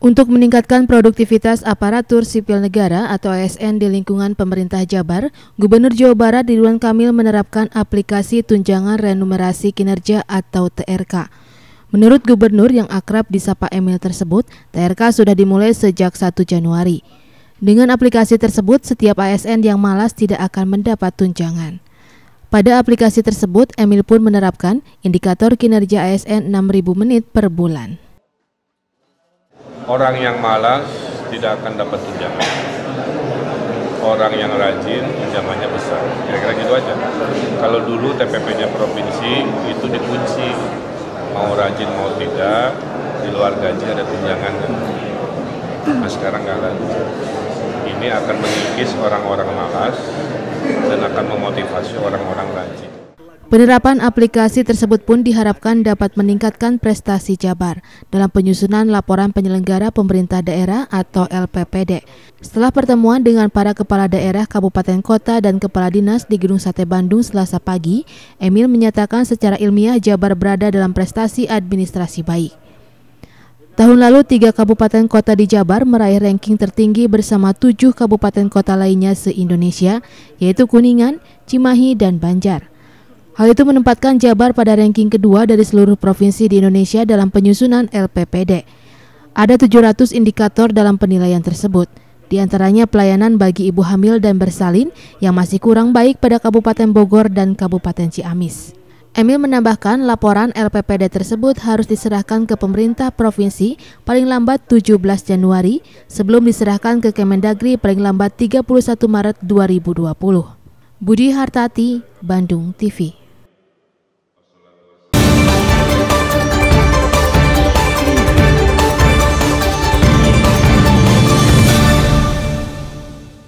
Untuk meningkatkan produktivitas aparatur sipil negara atau ASN di lingkungan pemerintah Jabar, Gubernur Jawa Barat Ridwan Kamil menerapkan aplikasi tunjangan renumerasi kinerja atau TRK. Menurut gubernur yang akrab disapa Emil tersebut, TRK sudah dimulai sejak 1 Januari. Dengan aplikasi tersebut, setiap ASN yang malas tidak akan mendapat tunjangan. Pada aplikasi tersebut, Emil pun menerapkan indikator kinerja ASN 6.000 menit per bulan. Orang yang malas tidak akan dapat tunjangan. Orang yang rajin tunjangannya besar. Kira-kira gitu aja. Kalau dulu TPP-nya provinsi itu dikunci mau rajin mau tidak di luar gaji ada tunjangan kan? Nah sekarang nggak lagi. Ini akan mengikis orang-orang malas dan akan memotivasi orang-orang rajin. Penerapan aplikasi tersebut pun diharapkan dapat meningkatkan prestasi Jabar dalam penyusunan laporan penyelenggara pemerintah daerah atau LPPD. Setelah pertemuan dengan para kepala daerah kabupaten kota dan kepala dinas di Gedung Sate Bandung Selasa pagi, Emil menyatakan secara ilmiah Jabar berada dalam prestasi administrasi baik. Tahun lalu, tiga kabupaten kota di Jabar meraih ranking tertinggi bersama tujuh kabupaten kota lainnya se-Indonesia, yaitu Kuningan, Cimahi, dan Banjar. Hal itu menempatkan Jabar pada ranking kedua dari seluruh provinsi di Indonesia dalam penyusunan LPPD. Ada 700 indikator dalam penilaian tersebut, di antaranya pelayanan bagi ibu hamil dan bersalin yang masih kurang baik pada Kabupaten Bogor dan Kabupaten Ciamis. Emil menambahkan laporan LPPD tersebut harus diserahkan ke pemerintah provinsi paling lambat 17 Januari sebelum diserahkan ke Kemendagri paling lambat 31 Maret 2020. Budi Hartati, Bandung TV